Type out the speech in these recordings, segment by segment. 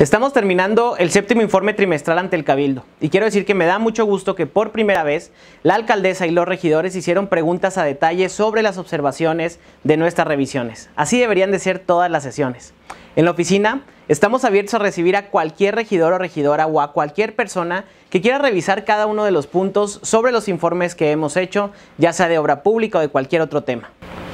Estamos terminando el séptimo informe trimestral ante el Cabildo y quiero decir que me da mucho gusto que por primera vez la alcaldesa y los regidores hicieron preguntas a detalle sobre las observaciones de nuestras revisiones. Así deberían de ser todas las sesiones. En la oficina estamos abiertos a recibir a cualquier regidor o regidora o a cualquier persona que quiera revisar cada uno de los puntos sobre los informes que hemos hecho, ya sea de obra pública o de cualquier otro tema.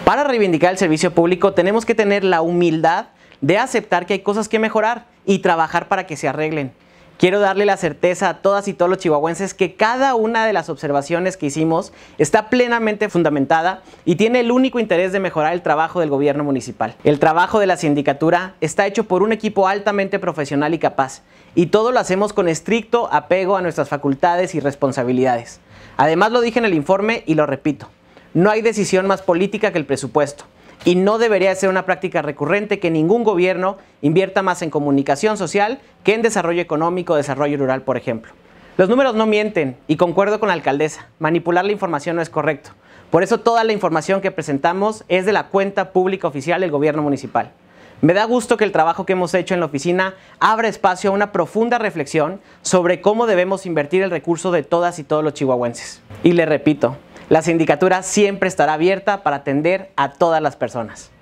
Para reivindicar el servicio público tenemos que tener la humildad de aceptar que hay cosas que mejorar y trabajar para que se arreglen. Quiero darle la certeza a todas y todos los chihuahuenses que cada una de las observaciones que hicimos está plenamente fundamentada y tiene el único interés de mejorar el trabajo del gobierno municipal. El trabajo de la sindicatura está hecho por un equipo altamente profesional y capaz y todo lo hacemos con estricto apego a nuestras facultades y responsabilidades. Además lo dije en el informe y lo repito, no hay decisión más política que el presupuesto y no debería ser una práctica recurrente que ningún gobierno invierta más en comunicación social que en desarrollo económico, desarrollo rural, por ejemplo. Los números no mienten y concuerdo con la alcaldesa, manipular la información no es correcto. Por eso toda la información que presentamos es de la cuenta pública oficial del gobierno municipal. Me da gusto que el trabajo que hemos hecho en la oficina abra espacio a una profunda reflexión sobre cómo debemos invertir el recurso de todas y todos los chihuahuenses. Y le repito, la sindicatura siempre estará abierta para atender a todas las personas.